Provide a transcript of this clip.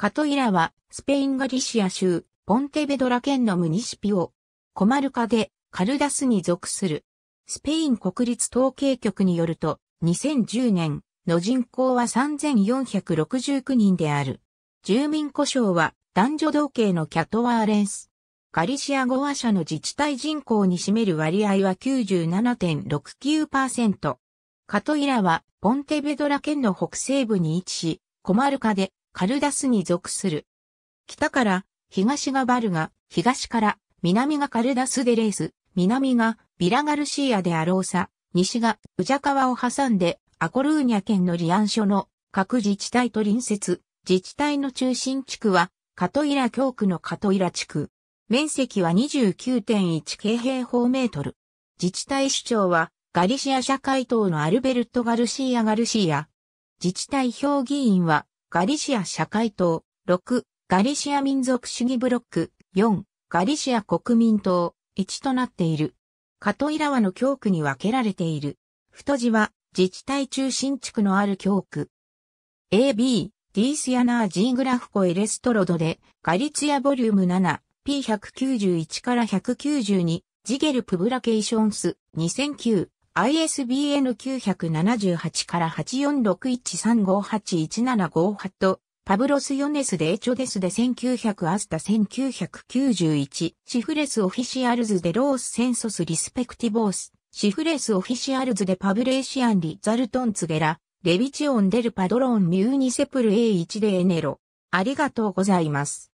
カトイラは、スペインガリシア州、ポンテベドラ県のムニシピオ、コマルカで、カルダスに属する。スペイン国立統計局によると、2010年の人口は3469人である。住民故障は、男女同系のキャトワーレンス。ガリシア語話者の自治体人口に占める割合は97.69%。カトイラは、ポンテベドラ県の北西部に位置し、コマルカで、カルダスに属する。北から東がバルガ、東から南がカルダスデレース、南がビラガルシアでアローサ、西がウジャカワを挟んでアコルーニャ県のリアン所の各自治体と隣接、自治体の中心地区はカトイラ教区のカトイラ地区。面積は29.1京平方メートル。自治体首長はガリシア社会党のアルベルト・ガルシーア・ガルシーア。自治体評議員はガリシア社会党、6、ガリシア民族主義ブロック、4、ガリシア国民党、1となっている。カトイラワの教区に分けられている。太字は、自治体中心地区のある教区。AB、ディースヤナージーグラフコエレストロドで、ガリツヤボリューム7、P191 から192、ジゲルプブラケーションス、2009、ISBN 978から8 4 6 1 3 5 8 1 7 5 8と、パブロス・ヨネス・デエチョデスで1900アスタ1991、シフレス・オフィシアルズ・デ・ロース・センソス・リスペクティボース、シフレス・オフィシアルズ・デ・パブレーシアン・リ・ザルトン・ツゲラ、レビチオン・デル・パドロン・ミューニセプル A1 でエネロ。ありがとうございます。